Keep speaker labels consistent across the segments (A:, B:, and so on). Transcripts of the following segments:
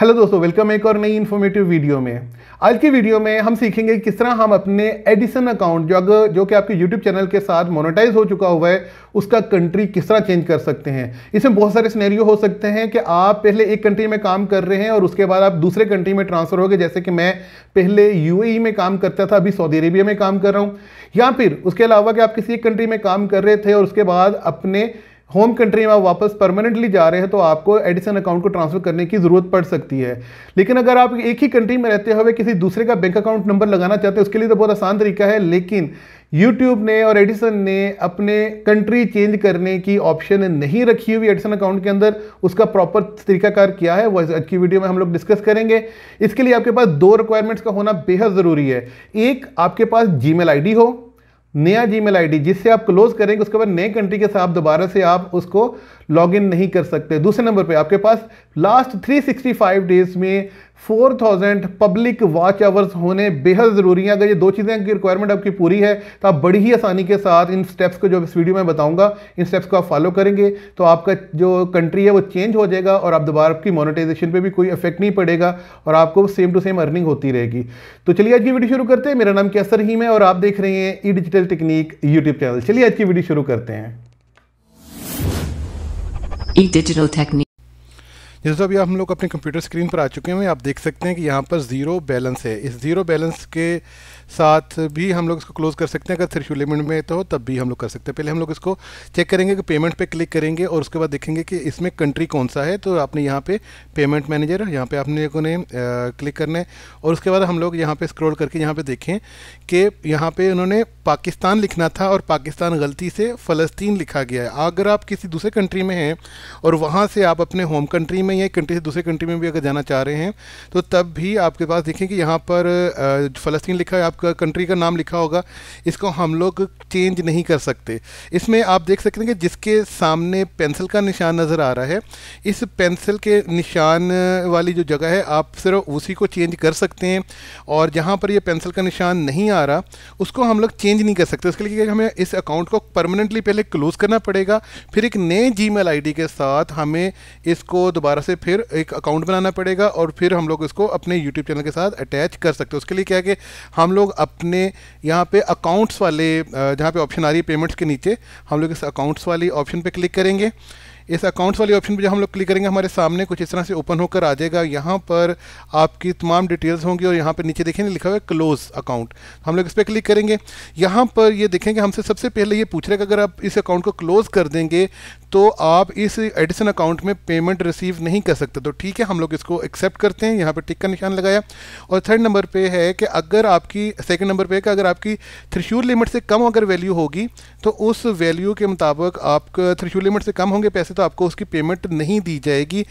A: Hello दोस्तों welcome एक और नई इन्फॉर्मेटिव वीडियो में आज की वीडियो में हम सीखेंगे किस तरह हम अपने एडिसन अकाउंट जो अगर जो कि आपके यूट्यूब चैनल के साथ मोनेटाइज हो चुका हुआ है उसका कंट्री किस तरह चेंज कर सकते हैं इसमें बहुत सारे स्नेरियो हो सकते हैं कि आप पहले एक कंट्री में काम कर रहे हैं और उसके बाद आप दूसरे कंट्री में ट्रांसफ़र हो गए जैसे कि मैं पहले यू e में काम करता था अभी सऊदी अरेबिया में काम कर रहा हूँ या फिर उसके अलावा कि आप किसी एक कंट्री में काम कर रहे थे और उसके बाद अपने होम कंट्री में आप वापस परमानेंटली जा रहे हैं तो आपको एडिसन अकाउंट को ट्रांसफर करने की ज़रूरत पड़ सकती है लेकिन अगर आप एक ही कंट्री में रहते हुए किसी दूसरे का बैंक अकाउंट नंबर लगाना चाहते हैं उसके लिए तो बहुत आसान तरीका है लेकिन यूट्यूब ने और एडिसन ने अपने कंट्री चेंज करने की ऑप्शन नहीं रखी हुई एडिसन अकाउंट के अंदर उसका प्रॉपर तरीकाकार किया है वो आज की वीडियो में हम लोग डिस्कस करेंगे इसके लिए आपके पास दो रिक्वायरमेंट्स का होना बेहद ज़रूरी है एक आपके पास जी मेल हो नया जी मेल जिससे आप क्लोज करेंगे उसके बाद नए कंट्री के साथ दोबारा से आप उसको लॉग इन नहीं कर सकते दूसरे नंबर पे आपके पास लास्ट 365 डेज में 4000 पब्लिक वॉच आवर्स होने बेहद ज़रूरी हैं अगर ये दो चीज़ें की रिक्वायरमेंट आपकी पूरी है तो आप बड़ी ही आसानी के साथ इन स्टेप्स को जो इस वीडियो में बताऊंगा इन स्टेप्स को आप फॉलो करेंगे तो आपका जो कंट्री है वो चेंज हो जाएगा और आप दोबारा आपकी मोनिटाइजेशन पर भी कोई इफेक्ट नहीं पड़ेगा और आपको सेम टू सेम अर्निंग होती रहेगी तो चलिए आज की वीडियो शुरू करते हैं मेरा नाम कैसर हीम है और आप देख रहे हैं E digital technic YouTube channel चलिए आज की वीडियो शुरू करते हैं e-digital technique. जैसे अभी हम लोग अपने कंप्यूटर स्क्रीन पर आ चुके हैं आप देख सकते हैं कि यहाँ पर ज़ीरो बैलेंस है इस ज़ीरो बैलेंस के साथ भी हम लोग इसको क्लोज़ कर सकते हैं अगर सिर्फ लिमिट में तो तब भी हम लोग कर सकते हैं पहले हम लोग इसको चेक करेंगे कि पेमेंट पे क्लिक करेंगे और उसके बाद देखेंगे कि इसमें कंट्री कौन सा है तो आपने यहाँ पे पेमेंट मैनेजर यहाँ पे आपने लोगों ने क्लिक करना है और उसके बाद हम लोग यहाँ पे स्क्रॉल करके यहाँ पे देखें कि यहाँ पे उन्होंने पाकिस्तान लिखना था और पाकिस्तान गलती से फ़लस्तीन लिखा गया है अगर आप किसी दूसरे कंट्री में हैं और वहाँ से आप अपने होम कंट्री में में या कंट्री से दूसरे कंट्री में भी अगर जाना चाह रहे हैं तो तब भी आपके पास देखें कि यहाँ पर फ़लस्तीन लिखा है आपका कंट्री का नाम लिखा होगा इसको हम लोग चेंज नहीं कर सकते इसमें आप देख सकते हैं कि जिसके सामने पेंसिल का निशान नज़र आ रहा है इस पेंसिल के निशान वाली जो जगह है आप सिर्फ उसी को चेंज कर सकते हैं और जहाँ पर यह पेंसिल का निशान नहीं आ रहा उसको हम लोग चेंज नहीं कर सकते उसके लिए हमें इस अकाउंट को परमानेंटली पहले क्लोज़ करना पड़ेगा फिर एक नए जी मेल के साथ हमें इसको दोबारा से फिर एक अकाउंट बनाना पड़ेगा और फिर हम लोग इसको अपने यूट्यूब चैनल के साथ अटैच कर सकते हैं उसके लिए क्या है कि हम लोग अपने यहाँ पे अकाउंट्स वाले जहाँ पे ऑप्शन आ रही है पेमेंट्स के नीचे हम लोग इस अकाउंट्स वाली ऑप्शन पे क्लिक करेंगे इस अकाउंट्स वाले ऑप्शन पर जब हम लोग क्लिक करेंगे हमारे सामने कुछ इस तरह से ओपन होकर आ जाएगा यहाँ पर आपकी तमाम डिटेल्स होंगी और यहाँ पर नीचे देखेंगे लिखा हुआ है क्लोज तो अकाउंट हम लोग इस पर क्लिक करेंगे यहाँ पर ये देखेंगे हमसे सबसे पहले ये पूछ रहे अगर आप इस अकाउंट को क्लोज़ कर देंगे तो आप इस एडिसन अकाउंट में पेमेंट रिसीव नहीं कर सकते तो ठीक है हम लोग इसको एक्सेप्ट करते हैं यहाँ पर टिक का निशान लगाया और थर्ड नंबर पे है कि अगर आपकी सेकंड नंबर पे है कि अगर आपकी थ्रिशूर लिमिट से कम अगर वैल्यू होगी तो उस वैल्यू के मुताबिक आप थ्रिशूर लिमिट से कम होंगे पैसे तो आपको उसकी पेमेंट नहीं दी जाएगी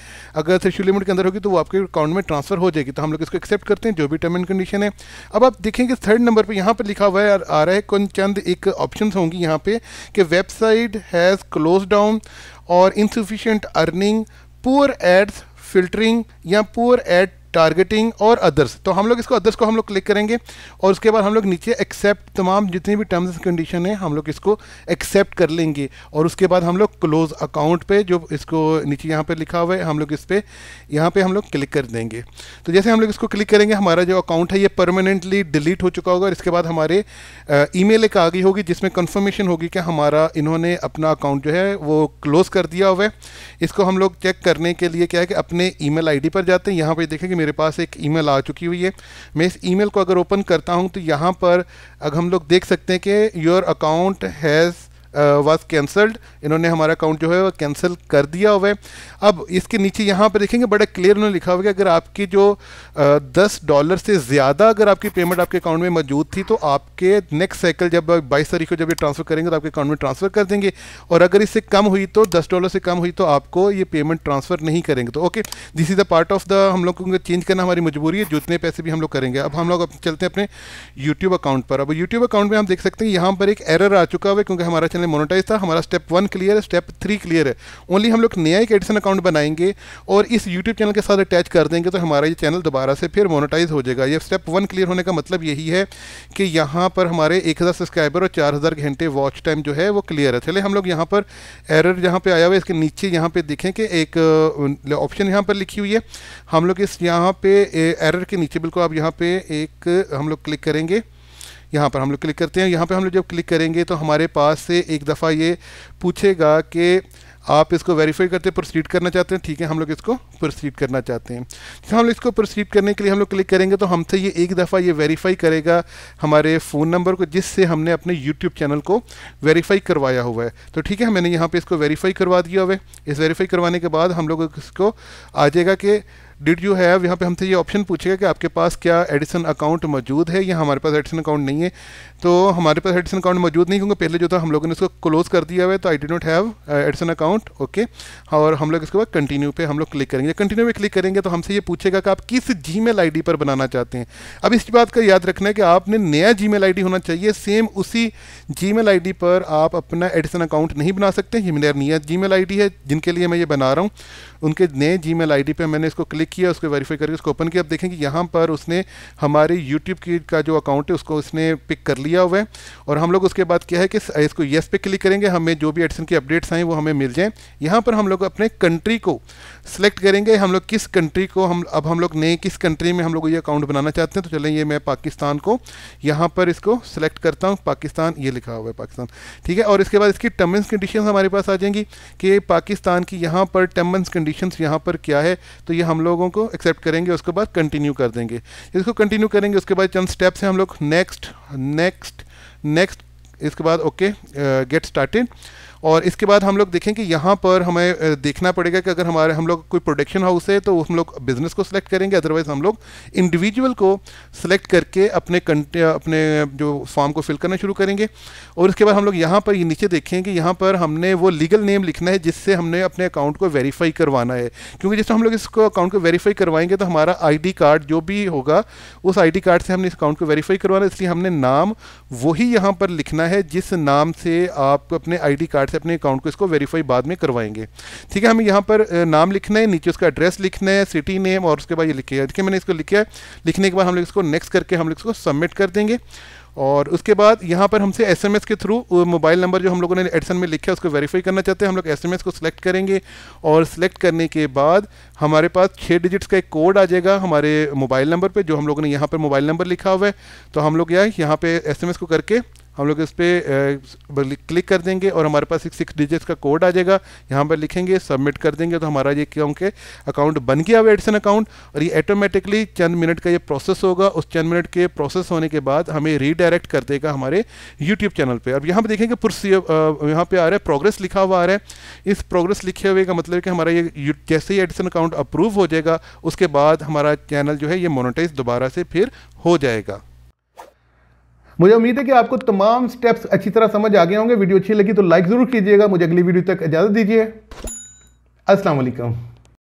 A: अगर सेशुअल लिमिट के अंदर होगी तो वो आपके अकाउंट में ट्रांसफर हो जाएगी तो हम लोग इसको एक्सेप्ट करते हैं जो भी टर्म एंड कंडीशन है अब आप देखेंगे थर्ड नंबर पर यहाँ पर लिखा हुआ है आ रहा है कौन चंद एक ऑप्शन होंगी यहाँ पर कि वेबसाइट हैज़ क्लोज डाउन और insufficient earning poor ads filtering या पुअर एड टारगेटिंग और अदर्स तो हम लोग इसको अदर्स को हम लोग क्लिक करेंगे और उसके बाद हम लोग नीचे एक्सेप्ट तमाम जितनी भी टर्म्स एंड कंडीशन है हम लोग इसको एक्सेप्ट कर लेंगे और उसके बाद हम लोग क्लोज अकाउंट पे जो इसको नीचे यहाँ पे लिखा हुआ है हम लोग इस पर यहाँ पे हम लोग क्लिक कर देंगे तो जैसे हम लोग इसको क्लिक करेंगे हमारा जो अकाउंट है ये परमानेंटली डिलीट हो चुका होगा और इसके बाद हमारे ई मेल एक आ गई होगी जिसमें कन्फर्मेशन होगी कि हमारा इन्होंने अपना अकाउंट जो है वो क्लोज़ कर दिया हुआ है इसको हम लोग चेक करने के लिए क्या है कि अपने आई डी पर जाते हैं यहाँ पर देखें कि मेरे पास एक ईमेल आ चुकी हुई है मैं इस ईमेल को अगर ओपन करता हूँ तो यहाँ पर अगर हम लोग देख सकते हैं कि your account has was cancelled इन्होंने हमारा अकाउंट जो है वो कैंसिल कर दिया हुआ है अब इसके नीचे यहाँ पर देखेंगे बड़ा क्लियर उन्होंने लिखा हुआ है कि अगर आपकी जो दस डॉलर से ज़्यादा अगर आपकी पेमेंट आपके अकाउंट में मौजूद थी तो आपके नेक्स्ट साइकिल जब बाईस तारीख को जब ये ट्रांसफ़र करेंगे तो आपके अकाउंट में ट्रांसफ़र कर देंगे और अगर इससे कम हुई तो दस डॉलर से कम हुई तो आपको ये पेमेंट ट्रांसफ़र नहीं करेंगे तो okay this is the part of the हम लोग को चेंज करना हमारी मजबूरी है जितने पैसे भी हम लोग करेंगे अब हम लोग चलते हैं अपने यूट्यूब अकाउंट पर अब यूट्यूब अकाउंट में हम देख सकते हैं यहाँ पर एक एरर आ चुका हुआ है क्योंकि हमारा चैनल ने मोनोटाइज था हमारा स्टेप वन क्लियर है स्टेप थ्री क्लियर है ओनली हम लोग नया एक एडिशन अकाउंट बनाएंगे और इस यूट्यूब चैनल के साथ अटैच कर देंगे तो हमारा ये चैनल दोबारा से फिर मोनोटाइज हो जाएगा ये स्टेप वन क्लियर होने का मतलब यही है कि यहाँ पर हमारे एक सब्सक्राइबर और चार घंटे वॉच टाइम जो है वो क्लियर है चले हम लोग यहाँ पर एरर यहाँ पर आया हुआ है इसके नीचे यहाँ पर देखें कि एक ऑप्शन यहाँ पर लिखी हुई है हम लोग इस यहाँ पर एरर के नीचे बिल्कुल आप यहाँ पर एक हम लोग क्लिक करेंगे यहाँ पर हम लोग क्लिक करते हैं यहाँ पर हम लोग जब क्लिक करेंगे तो हमारे पास से एक दफ़ा ये पूछेगा कि आप इसको वेरीफाई करते प्रोसीड करना चाहते हैं ठीक है हम लोग इसको प्रोसीड करना चाहते हैं तो हम लोग इसको प्रोसीड करने के लिए हम लोग क्लिक करेंगे तो हमसे ये एक दफ़ा ये वेरीफाई करेगा हमारे फ़ोन नंबर को जिससे हमने अपने यूट्यूब चैनल को वेरीफाई करवाया हुआ है तो ठीक है मैंने यहाँ पर इसको वेरीफाई करवा दिया हुआ है इस वेरीफाई करवाने के बाद हम लोग इसको आ जाएगा कि डिड यू हैव यहाँ पे हमसे ये ऑप्शन पूछेगा कि आपके पास क्या एडिसन अकाउंट मौजूद है या हमारे पास एडिसन अकाउंट नहीं है तो हमारे पास एडिसन अकाउंट मौजूद नहीं क्योंकि पहले जो था हम लोगों ने उसको क्लोज कर दिया हुआ है तो I did not have AdSense account okay और हम लोग इसके बाद कंटिन्यू पे हम लोग क्लिक करेंगे कंटिन्यू पे क्लिक करेंगे तो हमसे ये पूछेगा कि आप किस जी मेल पर बनाना चाहते हैं अब इस बात का याद रखना है कि आपने नया जी मेल होना चाहिए सेम उसी जी मेल पर आप अपना एडिसन अकाउंट नहीं बना सकते ये मेरा नया जी मेल है जिनके लिए मैं ये बना रहा हूँ उनके नए जी मेल पे मैंने इसको क्लिक किया उसको वेरीफाई करके उसको ओपन किया अब देखें कि यहाँ पर उसने हमारे यूट्यूब की का जो अकाउंट है उसको उसने पिक कर लिया हुआ है और हम लोग उसके बाद क्या है कि इसको येस पे क्लिक करेंगे हमें जो भी एडिसन की अपडेट्स आएँ वो हमें मिल जाएँ यहाँ पर हम लोग अपने कंट्री को सिलेक्ट करेंगे हम लोग किस कंट्री को हम अब हम लोग नए किस कंट्री में हम लोग ये अकाउंट बनाना चाहते हैं तो चलें ये मैं पाकिस्तान को यहाँ पर इसको सेलेक्ट करता हूँ पाकिस्तान ये लिखा हुआ है पाकिस्तान ठीक है और इसके बाद इसकी टर्म एंड कंडीशन हमारे पास आ जाएंगी कि पाकिस्तान की यहाँ पर टर्म एंड कंडीशन यहाँ पर क्या है तो ये हम लोग लोगों को एक्सेप्ट करेंगे उसके बाद कंटिन्यू कर देंगे इसको कंटिन्यू करेंगे उसके बाद चंद स्टेप्स हैं हम लोग नेक्स्ट नेक्स्ट नेक्स्ट इसके बाद ओके गेट स्टार्टेड और इसके बाद हम लोग देखें कि यहाँ पर हमें देखना पड़ेगा कि अगर हमारे हम लोग कोई प्रोडक्शन हाउस है तो हम लोग बिजनेस को सिलेक्ट करेंगे अदरवाइज हम लोग इंडिविजुअल को सिलेक्ट करके अपने अपने जो फॉर्म को फिल करना शुरू करेंगे और उसके बाद हम लोग यहाँ पर ये नीचे देखें कि यहाँ पर हमने वो लीगल नेम लिखना है जिससे हमने अपने अकाउंट को वेरीफाई करवाना है क्योंकि जैसे हम लोग इसको अकाउंट को वेरीफाई करवाएंगे तो हमारा आई कार्ड जो भी होगा उस आई कार्ड से हमने इस अकाउंट को वेरीफाई करवाना है इसलिए हमने नाम वही यहाँ पर लिखना है जिस नाम से आप अपने आई कार्ड से अपने अकाउंट को इसको वेरीफाई बाद में करवाएंगे ठीक है हमें यहाँ पर नाम लिखना है नीचे उसका एड्रेस लिखना है सिटी नेम और उसके बाद ये लिखे देखिए मैंने इसको लिखा है लिखने के बाद हम लोग इसको नेक्स्ट करके हम लोग इसको सबमिट कर देंगे और उसके बाद यहाँ पर हमसे एसएमएस के थ्रू मोबाइल नंबर जो हम लोगों ने एडिसन में लिखा है उसको वेरीफाई करना चाहते हैं हम लोग एसएमएस को सिलेक्ट करेंगे और सिलेक्ट करने के बाद हमारे पास छः डिजिट्स का एक कोड आ जाएगा हमारे मोबाइल नंबर पे जो हम लोगों ने यहाँ पर मोबाइल नंबर लिखा हुआ है तो हम लोग यहाँ यहाँ पर एस को करके हम लोग इस पर क्लिक कर देंगे और हमारे पास एक सिक्स डिजिट्स का कोड आ जाएगा यहाँ पर लिखेंगे सबमिट कर देंगे तो हमारा ये क्योंकि अकाउंट बन गया हुआ अकाउंट और ये ऑटोमेटिकली चंद मिनट का ये प्रोसेस होगा उस चंद मिनट के प्रोसेस होने के बाद हमें रीडायरेक्ट कर देगा हमारे यूट्यूब चैनल पर अब यहाँ पर देखेंगे पुरसी यहाँ पर आ रहा है प्रोग्रेस लिखा हुआ आ रहा है इस प्रोग्रेस लिखे हुए का मतलब कि हमारा ये जैसे ही एडिसन अकाउंट अप्रूव हो जाएगा उसके बाद हमारा चैनल जो है ये मोनोटाइज दोबारा से फिर हो जाएगा मुझे उम्मीद है कि आपको तमाम स्टेप्स अच्छी तरह समझ आ गए होंगे वीडियो अच्छी लगी तो लाइक ज़रूर कीजिएगा मुझे अगली वीडियो तक इजाज़त दीजिए असलकम